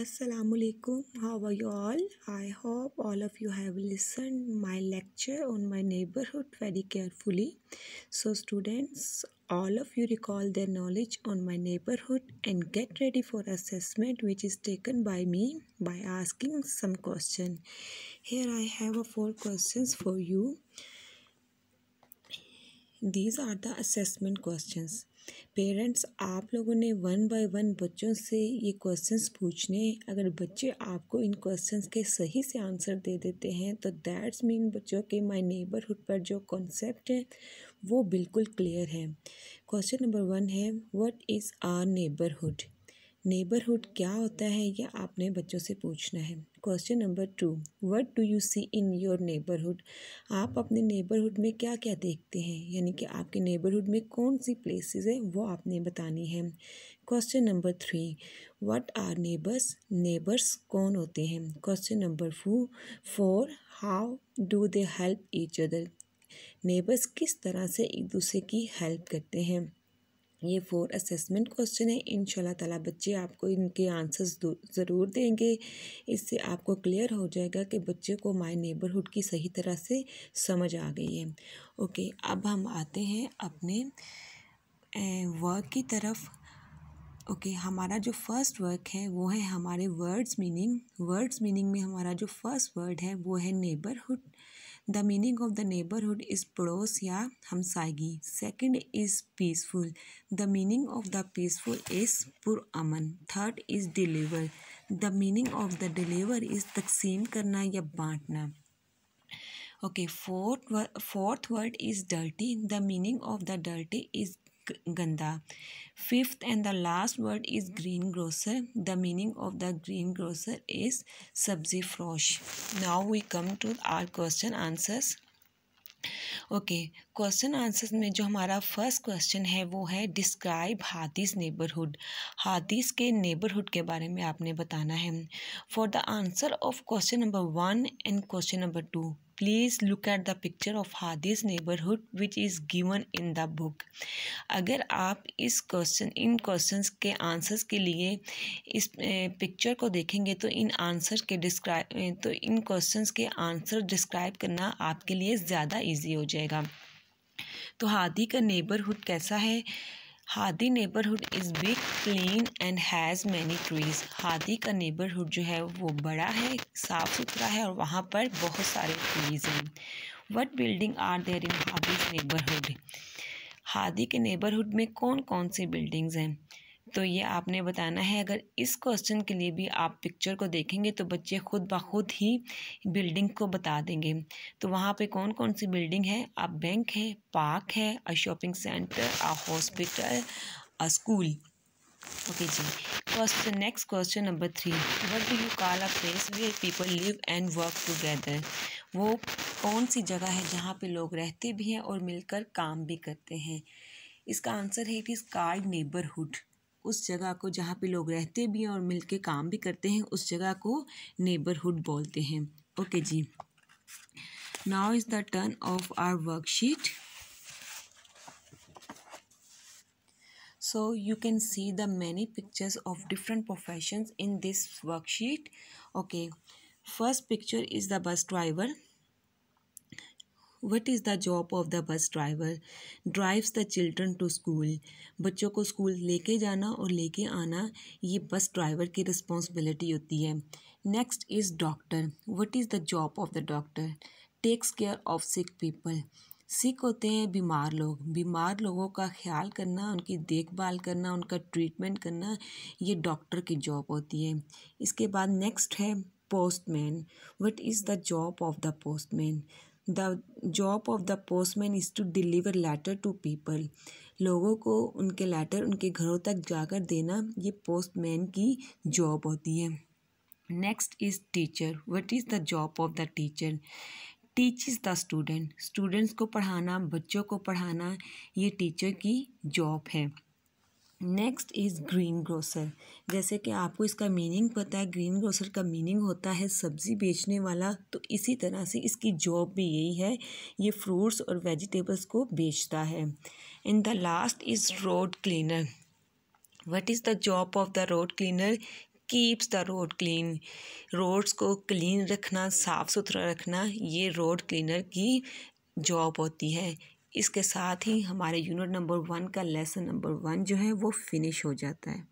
Assalamualaikum. How are you all? I hope all of you have listened my lecture on my neighborhood very carefully. So students, all of you recall their knowledge on my neighborhood and get ready for assessment which is taken by me by asking some question. Here I have a four questions for you. These are the assessment questions. Parents आप लोगों ने one by one बच्चों से ये questions पूछने अगर बच्चे आपको इन क्वेश्चंस के सही से आंसर दे देते हैं तो दैट्स मीन बच्चों के माय नेबरहुड पर जो कॉन्सेप्ट है वो बिल्कुल क्लियर है question number one what is our आर नेबरहुड नेबरहुड क्या होता है यह आपने बच्चों से पूछना है question number two what do you see in your neighbourhood आप अपने नेबरहुड में क्या क्या देखते हैं यानी कि आपके नेबरहुड में कौन सी प्लेसेस है वो आपने बतानी है question number three what are neighbours neighbours कौन होते हैं क्वेश्चन नंबर फो four how do they help each other neighbours किस तरह से एक दूसरे की हेल्प करते हैं ये फोर असेसमेंट क्वेश्चन है इन तला बच्चे आपको इनके आंसर्स ज़रूर देंगे इससे आपको क्लियर हो जाएगा कि बच्चे को माय नेबरहुड की सही तरह से समझ आ गई है ओके अब हम आते हैं अपने वर्क की तरफ ओके okay, हमारा जो फर्स्ट वर्क है वो है हमारे वर्ड्स मीनिंग वर्ड्स मीनिंग में हमारा जो फर्स्ट वर्ड है वो है neighbourhood The meaning of the neighborhood is पड़ोस या हमसायगी Second is peaceful. The meaning of the peaceful is aman. Third is deliver. The meaning of the deliver is तकसीम karna ya बांटना okay fourth fourth word is dirty the meaning of the dirty is गंदा fifth and the last word is greengrocer the meaning of the greengrocer is सब्जी फ्रोश now we come to our question answers okay question answers में जो हमारा first question है वो है describe हाथीज neighbourhood हाथीज के नेबरहुड के बारे में आपने बताना है for the answer of question number one and question number two please look at the picture of Hadi's neighbourhood which is given in the book अगर आप इस क्वेश्चन इन क्वेश्चंस के आंसर्स के लिए इस पिक्चर को देखेंगे तो इन आंसर के डिस्क्राइब तो इन क्वेश्चंस के आंसर डिस्क्राइब करना आपके लिए ज़्यादा इजी हो जाएगा तो हादी का नेबरहुड कैसा है Hadi neighbourhood is big clean and has many trees Hadi का नेबरहुड जो है वो बड़ा है साफ़ सुथरा है और वहाँ पर बहुत सारे ट्रीज़ हैं what building are there in Hadi's neighbourhood Hadi के नेबरहुड में कौन कौन सी बिल्डिंग्स हैं तो ये आपने बताना है अगर इस क्वेश्चन के लिए भी आप पिक्चर को देखेंगे तो बच्चे खुद ब खुद ही बिल्डिंग को बता देंगे तो वहाँ पे कौन कौन सी बिल्डिंग है आप बैंक है पार्क है a shopping centre a hospital a school okay जी question next question number three what do you call a place where people live and work together वो कौन सी जगह है जहाँ पे लोग रहते भी हैं और मिलकर काम भी करते हैं इसका आंसर है इट इज़ कार्ड नेबरहुड उस जगह को जहाँ पे लोग रहते भी हैं और मिलके काम भी करते हैं उस जगह को नेबरहुड बोलते हैं ओके जी now is the turn of our worksheet so you can see the many pictures of different profession in this worksheet okay first picture is the bus driver what is the job of the bus driver drives the children to school बच्चों को school लेके जाना और लेके आना ये bus driver की responsibility होती है next is doctor what is the job of the doctor takes care of sick people sick होते हैं बीमार लोग बीमार लोगों का ख्याल करना उनकी देखभाल करना उनका ट्रीटमेंट करना ये डॉक्टर की जॉब होती है इसके बाद नेक्स्ट है postman what is the job of the postman the job of the postman is to deliver letter to people लोगों को उनके लेटर उनके घरों तक जाकर देना ये पोस्टमैन की जॉब होती है next is teacher what is the job of the teacher teaches the student students को पढ़ाना बच्चों को पढ़ाना ये टीचर की जॉब है नेक्स्ट इज़ ग्रीन ग्रोसर जैसे कि आपको इसका मीनिंग पता है ग्रीन ग्रोसर का मीनिंग होता है सब्ज़ी बेचने वाला तो इसी तरह से इसकी जॉब भी यही है ये फ्रूट्स और वेजिटेबल्स को बेचता है in the last is road cleaner what is the job of the road cleaner keeps the road clean roads को क्लीन रखना साफ़ सुथरा रखना ये रोड क्लीनर की जॉब होती है इसके साथ ही हमारे यूनिट नंबर वन का लेसन नंबर वन जो है वो फिनिश हो जाता है